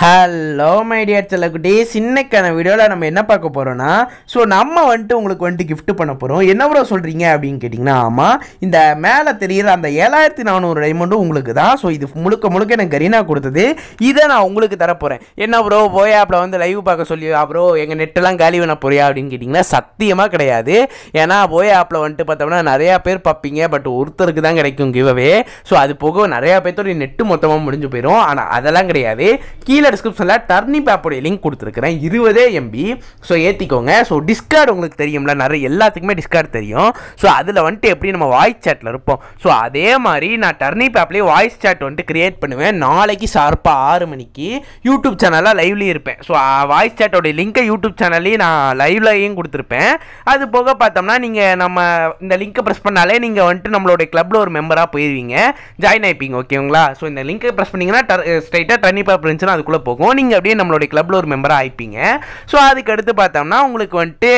hello my dear செல்லக்குட்டீஸ் சின்னக்கான வீடியோவில் நம்ம என்ன பார்க்க போகிறோன்னா ஸோ நம்ம வந்துட்டு உங்களுக்கு வந்துட்டு கிஃப்ட் பண்ண போகிறோம் என்ன ப்ரோ சொல்கிறீங்க அப்படின்னு கேட்டிங்கன்னா ஆமாம் இந்த மேலே தெரிகிற அந்த ஏழாயிரத்தி நானூறு டைமண்டும் உங்களுக்கு தான் ஸோ இது முழுக்க முழுக்க எனக்கு கரீனா கொடுத்தது இதை நான் உங்களுக்கு தரப்போகிறேன் என்ன ப்ரோ போய் ஆப்பில் வந்து லைவ் பார்க்க சொல்லி ப்ரோ எங்கள் நெட்டெல்லாம் காலி பண்ண போறியா அப்படின்னு கேட்டிங்கன்னா சத்தியமாக கிடையாது ஏன்னா போய் ஆப்பில் வந்துட்டு பார்த்தோம்னா நிறையா பேர் பார்ப்பீங்க பட் ஒருத்தருக்கு தான் கிடைக்கும் கிவவே ஸோ அது போக நிறையா பேர்த்தோடைய நெட்டு மொத்தமாக முடிஞ்சு போயிடும் ஆனால் அதெல்லாம் கிடையாது கீழே கீழே டிஸ்கிரிப்ஷனில் டர்னி பேப்போடைய லிங்க் கொடுத்துருக்குறேன் இருபதே எம்பி ஸோ ஏற்றிக்கோங்க ஸோ டிஸ்கார்டு உங்களுக்கு தெரியும்ல நிறைய எல்லாத்துக்குமே டிஸ்கார்டு தெரியும் ஸோ அதில் வந்துட்டு எப்படி நம்ம வாய்ஸ் சேட்டில் இருப்போம் ஸோ அதே மாதிரி நான் டர்னி பேப்லேயே வாய்ஸ் சேட் வந்துட்டு க்ரியேட் பண்ணுவேன் நாளைக்கு ஷார்ப்பாக ஆறு மணிக்கு யூடியூப் சேனலாக லைவ்லேயும் இருப்பேன் ஸோ வாய்ஸ் சேட்டோடைய லிங்க்கை யூடியூப் சேனல்லையும் நான் லைவ்லையும் கொடுத்துருப்பேன் அது போக பார்த்தோம்னா நீங்கள் நம்ம இந்த லிங்க்கை ப்ரெஸ் பண்ணாலே நீங்கள் வந்துட்டு நம்மளோட கிளப்பில் ஒரு மெம்பராக போயிடுவீங்க ஜாயின் ஆகிப்பீங்க ஓகேங்களா ஸோ இந்த லிங்க்கை ப்ரெஸ் பண்ணிங்கன்னா ஸ்ட்ரைட்டாக டர்னி பேப் இருந்துச்சுன்னா அதுக்குள்ளே கிளப்புக்குள்ளே போகும் நீங்கள் அப்படியே நம்மளுடைய கிளப்பில் ஒரு மெம்பராக ஆயிப்பீங்க ஸோ அதுக்கடுத்து பார்த்தோம்னா உங்களுக்கு வந்துட்டு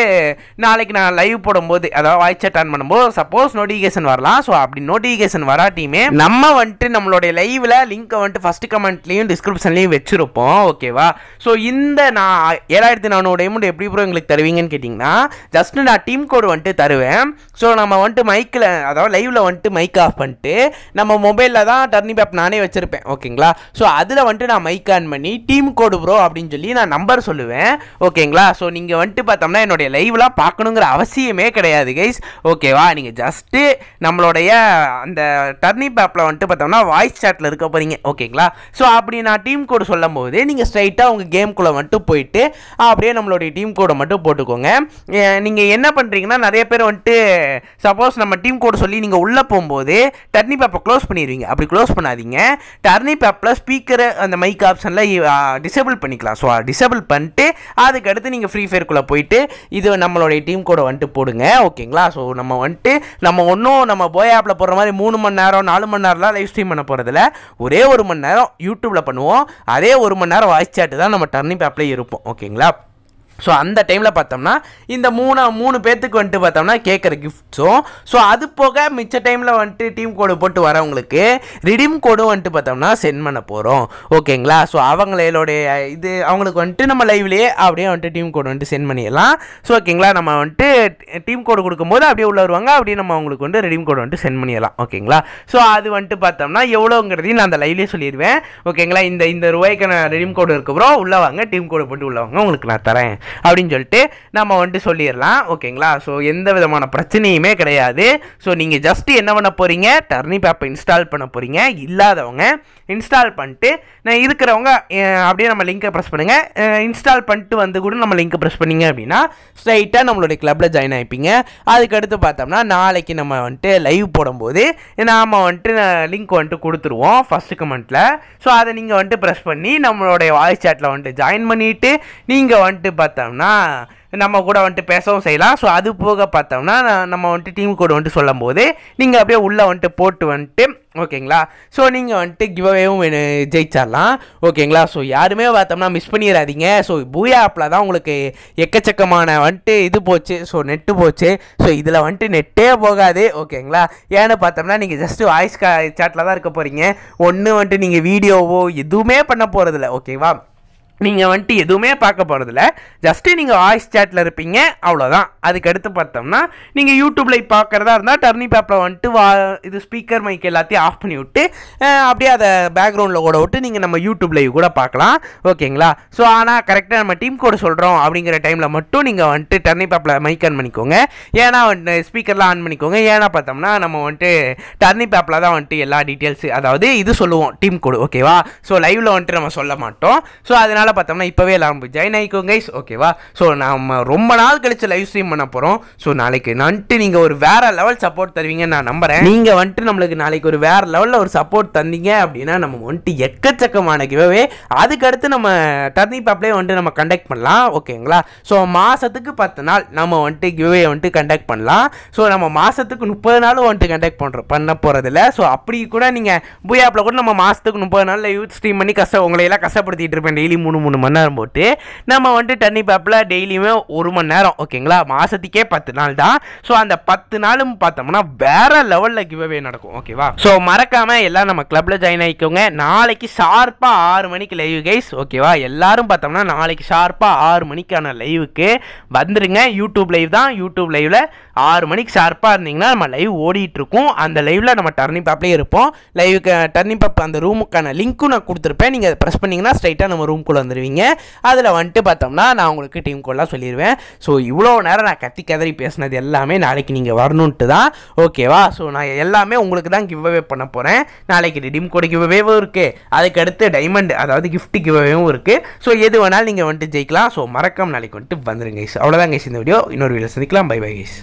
நாளைக்கு நான் லைவ் போடும்போது அதாவது வாய்ஸ் சாட் ஆன் பண்ணும்போது சப்போஸ் நோட்டிஃபிகேஷன் வரலாம் ஸோ அப்படி நோட்டிஃபிகேஷன் வராட்டியுமே நம்ம வந்துட்டு நம்மளுடைய லைவில் லிங்க்கை வந்துட்டு ஃபஸ்ட்டு கமெண்ட்லேயும் டிஸ்கிரிப்ஷன்லேயும் வச்சுருப்போம் ஓகேவா ஸோ இந்த நான் ஏழாயிரத்தி நானூறு அமௌண்ட் எப்படி ப்ரோ எங்களுக்கு தருவீங்கன்னு கேட்டிங்கன்னா ஜஸ்ட்டு நான் டீம் கோடு வந்துட்டு தருவேன் ஸோ நம்ம வந்துட்டு மைக்கில் அதாவது லைவில் வந்துட்டு மைக் ஆஃப் பண்ணிட்டு நம்ம மொபைலில் தான் டர்னிங் பேப் நானே வச்சுருப்பேன் ஓகேங்களா ஸோ அதில் வந்துட்டு நான் மைக் ஆன் பண்ணி பண்ணி டீம் கோடு ப்ரோ அப்படின்னு சொல்லி நான் நம்பர் சொல்லுவேன் ஓகேங்களா ஸோ நீங்கள் வந்துட்டு பார்த்தோம்னா என்னுடைய லைவ்லாம் பார்க்கணுங்கிற அவசியமே கிடையாது கைஸ் ஓகேவா நீங்கள் ஜஸ்ட்டு நம்மளுடைய அந்த டர்னிப் ஆப்பில் வந்துட்டு பார்த்தோம்னா வாய்ஸ் சாட்டில் இருக்க போகிறீங்க ஓகேங்களா ஸோ அப்படி நான் டீம் கோடு சொல்லும் போது நீங்கள் ஸ்ட்ரைட்டாக உங்கள் கேம்குள்ளே மட்டும் போயிட்டு அப்படியே நம்மளுடைய டீம் கோடை மட்டும் போட்டுக்கோங்க நீங்கள் என்ன பண்ணுறீங்கன்னா நிறைய பேர் வந்துட்டு சப்போஸ் நம்ம டீம் கோடு சொல்லி நீங்கள் உள்ளே போகும்போது டர்னிப் ஆப்பை க்ளோஸ் பண்ணிடுவீங்க அப்படி க்ளோஸ் பண்ணாதீங்க டர்னிப் ஆப்பில் ஸ்பீக்கர் அந்த மைக் ஆப்ஷனில் டிசேபிள் பண்ணிக்கலாம் ஸோ டிசேபிள் பண்ணிட்டு அதுக்கடுத்து நீங்கள் ஃப்ரீ ஃபயர்க்குள்ளே போயிட்டு இது நம்மளுடைய டீம் கூட வந்துட்டு போடுங்க ஓகேங்களா ஸோ நம்ம வந்துட்டு நம்ம ஒன்றும் நம்ம போய் ஆப்பில் போடுற மாதிரி மூணு மணி நேரம் நாலு மணி நேரம்லாம் லைவ் ஸ்ட்ரீம் பண்ண போகிறதில்ல ஒரே ஒரு மணி நேரம் யூடியூப்பில் பண்ணுவோம் அதே ஒரு மணி நேரம் வாய்ஸ் சாட்டு தான் நம்ம டர்னிங் பேப்பில் இருப்போம் ஓகேங்களா ஸோ அந்த டைமில் பார்த்தோம்னா இந்த மூணு மூணு பேர்த்துக்கு வந்துட்டு பார்த்தோம்னா கேட்குற கிஃப்ட்ஸும் ஸோ அது போக மிச்ச டைமில் வந்துட்டு டீம் கோடு போட்டு வரவங்களுக்கு ரிடீம் கோடும் வந்துட்டு பார்த்தோம்னா சென்ட் பண்ண போகிறோம் ஓகேங்களா ஸோ அவங்களோடைய இது அவங்களுக்கு வந்துட்டு நம்ம லைவ்லேயே அப்படியே வந்துட்டு டீம் கோடு வந்துட்டு சென்ட் பண்ணிடலாம் ஸோ ஓகேங்களா நம்ம வந்துட்டு டீம் கோடு கொடுக்கும்போது அப்படியே உள்ளே வருவாங்க அப்படியே நம்ம அவங்களுக்கு வந்து ரிடீம் கோடு வந்துட்டு சென்ட் பண்ணிடலாம் ஓகேங்களா ஸோ அது வந்துட்டு பார்த்தோம்னா எவ்வளோங்கிறதையும் நான் அந்த லைவ்லேயே சொல்லிடுவேன் ஓகேங்களா இந்த இந்த ரூபாய்க்கு நான் ரிடீம் கோடு இருக்கப்புறம் உள்ளே வாங்க டீம் கோடு போட்டு உள்ளவங்க உங்களுக்கு நான் தரேன் அப்படின்னு சொல்லிட்டு நம்ம வந்துட்டு சொல்லிடலாம் ஓகேங்களா ஸோ எந்த விதமான பிரச்சனையுமே கிடையாது ஸோ நீங்கள் ஜஸ்ட்டு என்ன பண்ண போகிறீங்க டர்னிப் ஆப்பை இன்ஸ்டால் பண்ண போகிறீங்க இல்லாதவங்க இன்ஸ்டால் பண்ணிட்டு நான் இருக்கிறவங்க அப்படியே நம்ம லிங்க்கை ப்ரெஸ் பண்ணுங்கள் இன்ஸ்டால் பண்ணிட்டு வந்து கூட நம்ம லிங்க்கை ப்ரெஸ் பண்ணிங்க அப்படின்னா ஸ்ட்ரைட்டாக நம்மளுடைய கிளப்பில் ஜாயின் ஆகிப்பீங்க அதுக்கடுத்து பார்த்தோம்னா நாளைக்கு நம்ம வந்துட்டு லைவ் போடும்போது நாம் வந்துட்டு லிங்க் வந்துட்டு கொடுத்துருவோம் ஃபஸ்ட்டு கமெண்ட்டில் ஸோ அதை நீங்கள் வந்துட்டு ப்ரெஸ் பண்ணி நம்மளுடைய வாய்ஸ் சாட்டில் வந்துட்டு ஜாயின் பண்ணிவிட்டு நீங்கள் வந்துட்டு பார்த்து பார்த்தோம்னா நம்ம கூட வந்துட்டு பேசவும் செய்யலாம் ஸோ அது போக பார்த்தோம்னா நம்ம வந்துட்டு டீம் கோடு வந்துட்டு சொல்லும் போது நீங்கள் அப்படியே உள்ளே வந்துட்டு போட்டு வந்துட்டு ஓகேங்களா ஸோ நீங்கள் வந்துட்டு கிவ்அவேவும் ஜெயிச்சிடலாம் ஓகேங்களா ஸோ யாருமே பார்த்தோம்னா மிஸ் பண்ணிடாதீங்க ஸோ பூயா ஆப்பில் தான் உங்களுக்கு எக்கச்சக்கமான வந்துட்டு இது போச்சு ஸோ நெட்டு போச்சு ஸோ இதில் வந்துட்டு நெட்டே போகாது ஓகேங்களா ஏன்னு பார்த்தோம்னா நீங்கள் ஜஸ்ட்டு வாய்ஸ் கா சாட்டில் தான் இருக்க போகிறீங்க ஒன்று வந்துட்டு நீங்கள் வீடியோவோ எதுவுமே பண்ண போகிறதில்ல ஓகேவா நீங்கள் வந்துட்டு எதுவுமே பார்க்க போகிறதில்ல ஜஸ்ட்டு நீங்கள் வாய்ஸ் சேட்டில் இருப்பீங்க அவ்வளோதான் அதுக்கு அடுத்து பார்த்தோம்னா நீங்கள் யூடியூப்லேயே பார்க்குறதா இருந்தால் டர்னி பேப்பில் வந்துட்டு வா இது ஸ்பீக்கர் மைக் எல்லாத்தையும் ஆஃப் பண்ணி விட்டு அப்படியே அதை பேக்ரவுண்டில் கூட விட்டு நீங்கள் நம்ம யூடியூப் கூட பார்க்கலாம் ஓகேங்களா ஸோ ஆனால் கரெக்டாக நம்ம டீம் கூட சொல்கிறோம் அப்படிங்கிற டைமில் மட்டும் நீங்கள் வந்துட்டு டர்னி பேப்பில் மைக் ஆன் பண்ணிக்கோங்க ஏன்னா வந்துட்டு ஸ்பீக்கர்லாம் ஆன் பண்ணிக்கோங்க ஏன்னா பார்த்தோம்னா நம்ம வந்துட்டு டர்னி பேப்பில் தான் வந்துட்டு எல்லா டீட்டெயில்ஸு அதாவது இது சொல்லுவோம் டீம் கூட ஓகேவா ஸோ லைவில் வந்துட்டு நம்ம சொல்ல மாட்டோம் ஸோ அதனால் அதனால் பார்த்தோம்னா இப்போவே எல்லாம் ஜாயின் ஆகிக்கோங்க கைஸ் ஓகேவா ஸோ நம்ம ரொம்ப நாள் கழிச்சு லைவ் ஸ்ட்ரீம் பண்ண போகிறோம் ஸோ நாளைக்கு வந்துட்டு நீங்கள் ஒரு வேறு லெவல் சப்போர்ட் தருவீங்கன்னு நான் நம்புகிறேன் நீங்கள் வந்துட்டு நம்மளுக்கு நாளைக்கு ஒரு வேறு லெவலில் ஒரு சப்போர்ட் தந்தீங்க அப்படின்னா நம்ம வந்துட்டு எக்கச்சக்கமான கிவே அதுக்கடுத்து நம்ம டர்னி பேப்லேயே வந்துட்டு நம்ம கண்டக்ட் பண்ணலாம் ஓகேங்களா ஸோ மாதத்துக்கு பத்து நாள் நம்ம வந்துட்டு கிவே வந்துட்டு கண்டக்ட் பண்ணலாம் ஸோ நம்ம மாதத்துக்கு முப்பது நாள் வந்துட்டு கண்டக்ட் பண்ணுறோம் பண்ண போகிறதில்ல ஸோ அப்படி கூட நீங்கள் புயாப்பில் கூட நம்ம மாதத்துக்கு முப்பது நாள் யூத் ஸ்ட்ரீம் பண்ணி கஷ்டம் உங்களையெல்லாம் கஷ்டப்படுத்திட்டு இருப்பேன் டெய்லி மூணு மூணு மூணு மணி நேரம் போட்டு நம்ம வந்துட்டு தண்ணி பார்ப்பில் டெய்லியுமே ஒரு மணி நேரம் ஓகேங்களா மாதத்துக்கே பத்து நாள் தான் ஸோ அந்த பத்து நாளும் பார்த்தோம்னா வேறு லெவலில் கிவ்அவே நடக்கும் ஓகேவா ஸோ மறக்காமல் எல்லாம் நம்ம கிளப்பில் ஜாயின் ஆகிக்கோங்க நாளைக்கு ஷார்ப்பாக ஆறு மணிக்கு லைவ் கைஸ் ஓகேவா எல்லாரும் பார்த்தோம்னா நாளைக்கு ஷார்ப்பாக ஆறு மணிக்கான லைவுக்கு வந்துருங்க யூடியூப் லைவ் தான் யூடியூப் லைவில் ஆறு மணிக்கு ஷார்ப்பாக இருந்தீங்கன்னா நம்ம லைவ் ஓடிட்டுருக்கோம் அந்த லைவில் நம்ம டர்னிங் பாப்லேயே இருப்போம் லைவுக்கு டர்னிங் பாப் அந்த ரூமுக்கான லிங்க்கும் நான் கொடுத்துருப்பேன் நீங்கள் அதை ப்ரெஸ் பண்ணிங்கன்னா ஸ்ட்ரைட்டாக நம்ம ரூம்குள்ளே வந்துடுவீங்க அதில் வந்துட்டு பார்த்தோம்னா நான் உங்களுக்கு டீம் கோல்லாம் சொல்லிடுவேன் ஸோ இவ்வளோ நேரம் நான் கத்தி கதறி பேசினது எல்லாமே நாளைக்கு நீங்கள் வரணுன்ட்டு தான் ஓகேவா ஸோ நான் எல்லாமே உங்களுக்கு தான் கிவ்வே பண்ண போகிறேன் நாளைக்கு டீம் கோடு கிவ்வேவும் இருக்குது அதுக்கடுத்து டைமண்ட் அதாவது கிஃப்ட் கிவ்வேவும் இருக்குது ஸோ எது வேணாலும் நீங்கள் வந்துட்டு ஜெயிக்கலாம் ஸோ மறக்காம நாளைக்கு வந்துட்டு வந்துருங்க கைஸ் அவ்வளோதான் கைஸ் இந்த வீடியோ இன்னொரு வீடியோ சந்திக்கலாம் பை பை கைஸ்